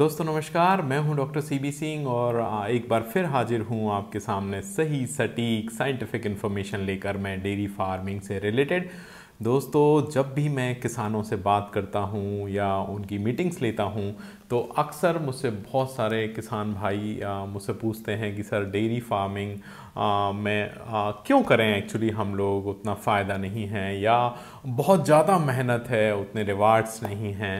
दोस्तों नमस्कार मैं हूं डॉक्टर सीबी सिंह और एक बार फिर हाजिर हूं आपके सामने सही सटीक साइंटिफिक इन्फॉर्मेशन लेकर मैं डेयरी फार्मिंग से रिलेटेड दोस्तों जब भी मैं किसानों से बात करता हूं या उनकी मीटिंग्स लेता हूं तो अक्सर मुझसे बहुत सारे किसान भाई मुझसे पूछते हैं कि सर डेयरी फार्मिंग में क्यों करें एक्चुअली हम लोग उतना फ़ायदा नहीं है या बहुत ज़्यादा मेहनत है उतने रिवार्ड्स नहीं हैं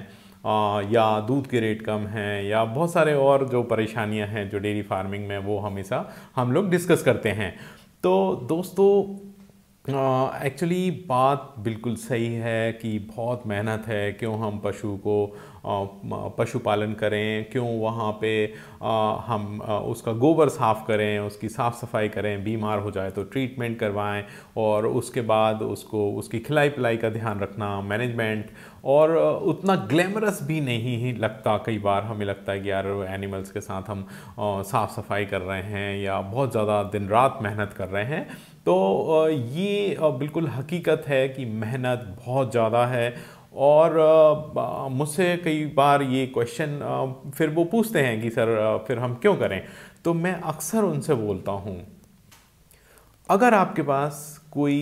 या दूध के रेट कम हैं या बहुत सारे और जो परेशानियां हैं जो डेयरी फार्मिंग में वो हमेशा हम लोग डिस्कस करते हैं तो दोस्तों एक्चुअली बात बिल्कुल सही है कि बहुत मेहनत है क्यों हम पशु को पशुपालन करें क्यों वहाँ पे हम उसका गोबर साफ़ करें उसकी साफ़ सफाई करें बीमार हो जाए तो ट्रीटमेंट करवाएं और उसके बाद उसको उसकी खिलाई पिलाई का ध्यान रखना मैनेजमेंट और उतना ग्लैमरस भी नहीं ही लगता कई बार हमें लगता है कि यार एनिमल्स के साथ हम साफ़ सफाई कर रहे हैं या बहुत ज़्यादा दिन रात मेहनत कर रहे हैं तो ये बिल्कुल हकीकत है कि मेहनत बहुत ज़्यादा है और मुझसे कई बार ये क्वेश्चन फिर वो पूछते हैं कि सर फिर हम क्यों करें तो मैं अक्सर उनसे बोलता हूँ अगर आपके पास कोई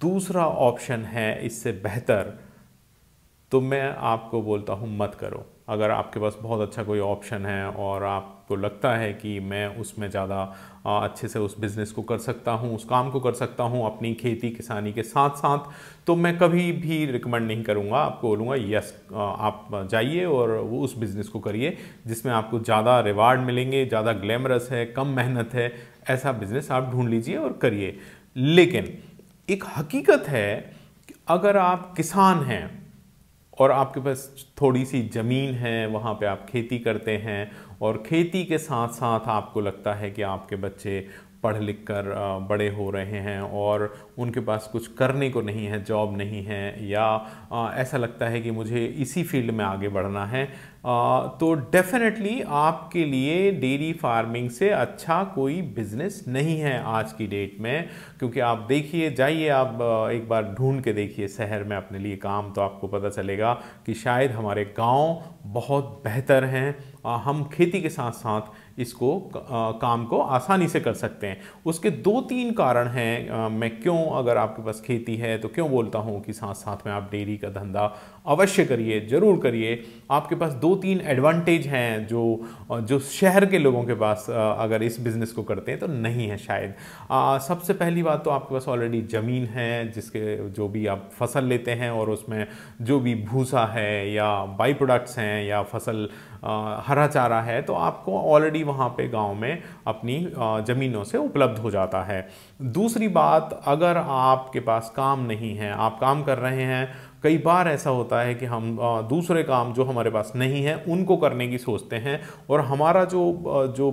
दूसरा ऑप्शन है इससे बेहतर तो मैं आपको बोलता हूँ मत करो अगर आपके पास बहुत अच्छा कोई ऑप्शन है और आप आपको लगता है कि मैं उसमें ज़्यादा अच्छे से उस बिज़नेस को कर सकता हूँ उस काम को कर सकता हूँ अपनी खेती किसानी के साथ साथ तो मैं कभी भी रिकमेंड नहीं करूँगा आपको बोलूँगा यस आप जाइए और वो उस बिज़नेस को करिए जिसमें आपको ज़्यादा रिवार्ड मिलेंगे ज़्यादा ग्लैमरस है कम मेहनत है ऐसा बिज़नेस आप ढूंढ लीजिए और करिए लेकिन एक हकीकत है कि अगर आप किसान हैं और आपके पास थोड़ी सी ज़मीन है वहाँ पे आप खेती करते हैं और खेती के साथ साथ आपको लगता है कि आपके बच्चे पढ़ लिख कर बड़े हो रहे हैं और उनके पास कुछ करने को नहीं है जॉब नहीं है या ऐसा लगता है कि मुझे इसी फील्ड में आगे बढ़ना है तो डेफिनेटली आपके लिए डेयरी फार्मिंग से अच्छा कोई बिजनेस नहीं है आज की डेट में क्योंकि आप देखिए जाइए आप एक बार ढूंढ के देखिए शहर में अपने लिए काम तो आपको पता चलेगा कि शायद हमारे गांव बहुत बेहतर हैं हम खेती के साथ साथ इसको काम को आसानी से कर सकते हैं उसके दो तीन कारण हैं मैं क्यों अगर आपके पास खेती है तो क्यों बोलता हूँ कि साथ साथ में आप डेयरी का धंधा अवश्य करिए ज़रूर करिए आपके पास दो तीन एडवांटेज हैं जो जो शहर के लोगों के पास अगर इस बिज़नेस को करते हैं तो नहीं है शायद आ, सबसे पहली बात तो आपके पास ऑलरेडी ज़मीन है जिसके जो भी आप फसल लेते हैं और उसमें जो भी भूसा है या बाई प्रोडक्ट्स हैं या फसल आ, हरा चारा है तो आपको ऑलरेडी वहाँ पे गांव में अपनी ज़मीनों से उपलब्ध हो जाता है दूसरी बात अगर आपके पास काम नहीं है आप काम कर रहे हैं कई बार ऐसा होता है कि हम दूसरे काम जो हमारे पास नहीं है उनको करने की सोचते हैं और हमारा जो जो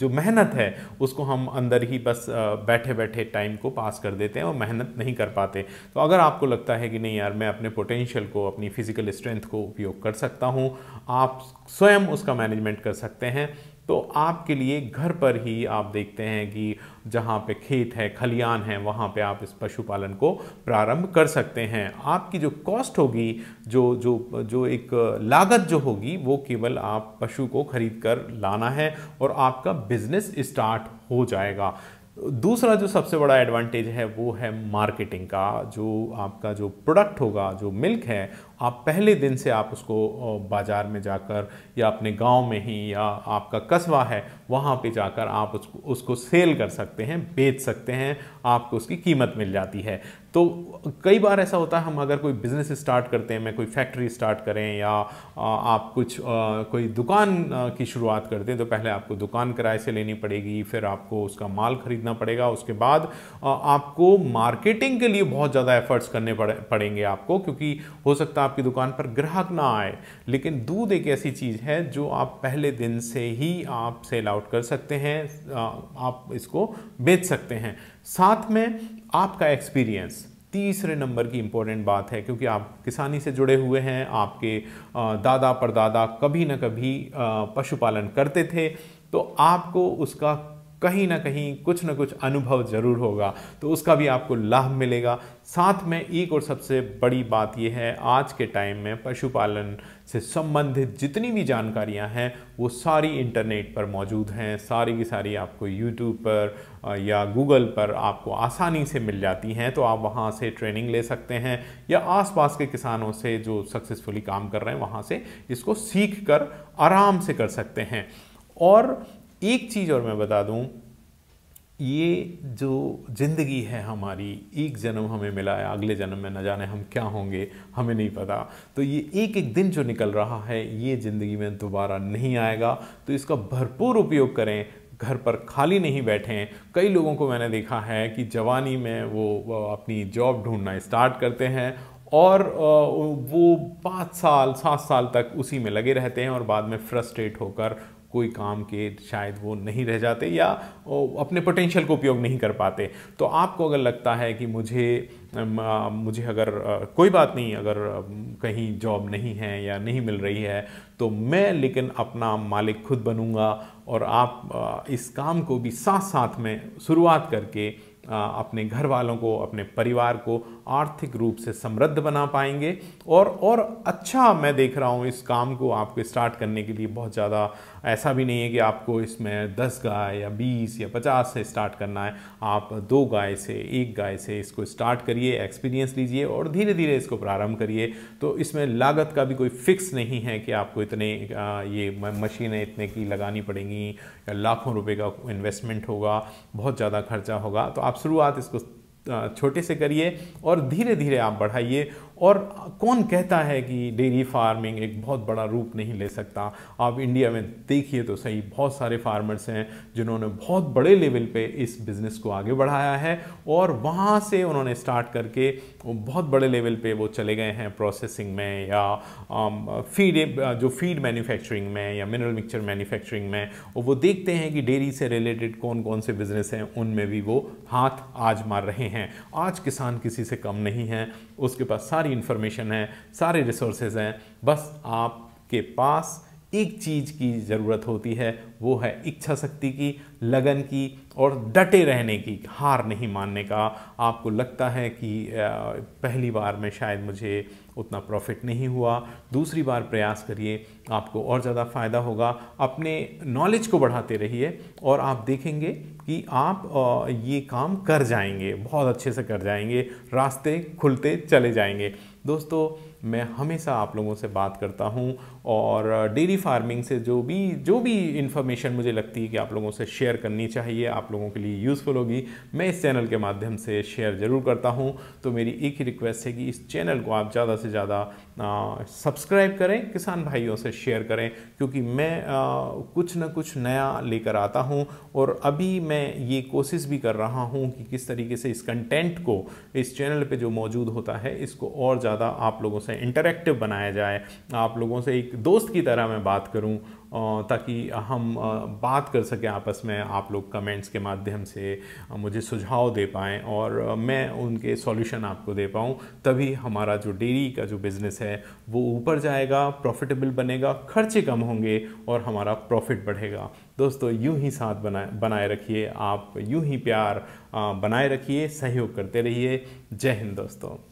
जो मेहनत है उसको हम अंदर ही बस बैठे बैठे टाइम को पास कर देते हैं और मेहनत नहीं कर पाते तो अगर आपको लगता है कि नहीं यार मैं अपने पोटेंशियल को अपनी फिज़िकल स्ट्रेंथ को उपयोग कर सकता हूँ आप स्वयं उसका मैनेजमेंट कर सकते हैं तो आपके लिए घर पर ही आप देखते हैं कि जहाँ पे खेत है खलियान है वहाँ पे आप इस पशुपालन को प्रारंभ कर सकते हैं आपकी जो कॉस्ट होगी जो जो जो एक लागत जो होगी वो केवल आप पशु को खरीद कर लाना है और आपका बिजनेस स्टार्ट हो जाएगा दूसरा जो सबसे बड़ा एडवांटेज है वो है मार्केटिंग का जो आपका जो प्रोडक्ट होगा जो मिल्क है आप पहले दिन से आप उसको बाज़ार में जाकर या अपने गांव में ही या आपका कस्बा है वहाँ पे जाकर आप उसको उसको सेल कर सकते हैं बेच सकते हैं आपको उसकी कीमत मिल जाती है तो कई बार ऐसा होता है हम अगर कोई बिज़नेस स्टार्ट करते हैं मैं कोई फैक्ट्री स्टार्ट करें या आप कुछ कोई दुकान की शुरुआत करते हैं तो पहले आपको दुकान किराए से लेनी पड़ेगी फिर आपको उसका माल ख़रीदना पड़ेगा उसके बाद आपको मार्केटिंग के लिए बहुत ज़्यादा एफर्ट्स करने पड़ेंगे आपको क्योंकि हो सकता है आपकी दुकान पर ग्राहक ना आए लेकिन दूध एक ऐसी चीज़ है जो आप पहले दिन से ही आप सेल आउट कर सकते हैं आप इसको बेच सकते हैं साथ में आपका एक्सपीरियंस तीसरे नंबर की इम्पोर्टेंट बात है क्योंकि आप किसानी से जुड़े हुए हैं आपके दादा परदादा कभी ना कभी पशुपालन करते थे तो आपको उसका कहीं ना कहीं कुछ ना कुछ अनुभव ज़रूर होगा तो उसका भी आपको लाभ मिलेगा साथ में एक और सबसे बड़ी बात यह है आज के टाइम में पशुपालन से संबंधित जितनी भी जानकारियां हैं वो सारी इंटरनेट पर मौजूद हैं सारी की सारी आपको यूट्यूब पर या गूगल पर आपको आसानी से मिल जाती हैं तो आप वहाँ से ट्रेनिंग ले सकते हैं या आसपास के किसानों से जो सक्सेसफुली काम कर रहे हैं वहाँ से इसको सीख कर आराम से कर सकते हैं और एक चीज़ और मैं बता दूं ये जो ज़िंदगी है हमारी एक जन्म हमें मिला है अगले जन्म में न जाने हम क्या होंगे हमें नहीं पता तो ये एक एक दिन जो निकल रहा है ये ज़िंदगी में दोबारा नहीं आएगा तो इसका भरपूर उपयोग करें घर पर खाली नहीं बैठे हैं कई लोगों को मैंने देखा है कि जवानी में वो, वो अपनी जॉब ढूंढना स्टार्ट करते हैं और वो पाँच साल सात साल तक उसी में लगे रहते हैं और बाद में फ्रस्ट्रेट होकर कोई काम के शायद वो नहीं रह जाते या अपने पोटेंशियल को उपयोग नहीं कर पाते तो आपको अगर लगता है कि मुझे मुझे अगर कोई बात नहीं अगर कहीं जॉब नहीं है या नहीं मिल रही है तो मैं लेकिन अपना मालिक खुद बनूँगा और आप इस काम को भी साथ साथ में शुरुआत करके अपने घर वालों को अपने परिवार को आर्थिक रूप से समृद्ध बना पाएंगे और और अच्छा मैं देख रहा हूँ इस काम को आपको स्टार्ट करने के लिए बहुत ज़्यादा ऐसा भी नहीं है कि आपको इसमें दस गाय या बीस या पचास से स्टार्ट करना है आप दो गाय से एक गाय से इसको स्टार्ट करिए एक्सपीरियंस लीजिए और धीरे धीरे इसको प्रारंभ करिए तो इसमें लागत का भी कोई फिक्स नहीं है कि आपको इतने ये मशीनें इतने की लगानी पड़ेंगी या लाखों रुपये का इन्वेस्टमेंट होगा बहुत ज़्यादा खर्चा होगा तो आप शुरुआत इसको छोटे से करिए और धीरे धीरे आप बढ़ाइए और कौन कहता है कि डेयरी फार्मिंग एक बहुत बड़ा रूप नहीं ले सकता आप इंडिया में देखिए तो सही बहुत सारे फार्मर्स हैं जिन्होंने बहुत बड़े लेवल पे इस बिज़नेस को आगे बढ़ाया है और वहाँ से उन्होंने स्टार्ट करके बहुत बड़े लेवल पे वो चले गए हैं प्रोसेसिंग में या फीड जो फीड मैन्युफैक्चरिंग में या मिनरल मिक्सचर मैन्युफैक्चरिंग में और वो देखते हैं कि डेयरी से रिलेटेड कौन कौन से बिज़नेस हैं उनमें भी वो हाथ आज मार रहे हैं आज किसान किसी से कम नहीं है उसके पास सारी इन्फॉर्मेशन है सारे रिसोर्सेज हैं बस आपके पास एक चीज़ की ज़रूरत होती है वो है इच्छा शक्ति की लगन की और डटे रहने की हार नहीं मानने का आपको लगता है कि पहली बार में शायद मुझे उतना प्रॉफिट नहीं हुआ दूसरी बार प्रयास करिए आपको और ज़्यादा फ़ायदा होगा अपने नॉलेज को बढ़ाते रहिए और आप देखेंगे कि आप ये काम कर जाएंगे बहुत अच्छे से कर जाएंगे रास्ते खुलते चले जाएंगे दोस्तों मैं हमेशा आप लोगों से बात करता हूँ और डेयरी फार्मिंग से जो भी जो भी इन्फॉर्मेशन इन्फॉर्मेशन मुझे लगती है कि आप लोगों से शेयर करनी चाहिए आप लोगों के लिए यूज़फुल होगी मैं इस चैनल के माध्यम से शेयर ज़रूर करता हूँ तो मेरी एक ही रिक्वेस्ट है कि इस चैनल को आप ज़्यादा से ज़्यादा सब्सक्राइब करें किसान भाइयों से शेयर करें क्योंकि मैं आ, कुछ ना कुछ नया लेकर आता हूँ और अभी मैं ये कोशिश भी कर रहा हूँ कि किस तरीके से इस कंटेंट को इस चैनल पर जो मौजूद होता है इसको और ज़्यादा आप लोगों से इंटरेक्टिव बनाया जाए आप लोगों से एक दोस्त की तरह मैं बात करूँ ताकि हम बात कर सकें आपस में आप लोग कमेंट्स के माध्यम से मुझे सुझाव दे पाएँ और मैं उनके सॉल्यूशन आपको दे पाऊँ तभी हमारा जो डेयरी का जो बिज़नेस है वो ऊपर जाएगा प्रॉफिटेबल बनेगा खर्चे कम होंगे और हमारा प्रॉफिट बढ़ेगा दोस्तों यूं ही साथ बनाए बनाए रखिए आप यूं ही प्यार बनाए रखिए सहयोग करते रहिए जय हिंद दोस्तों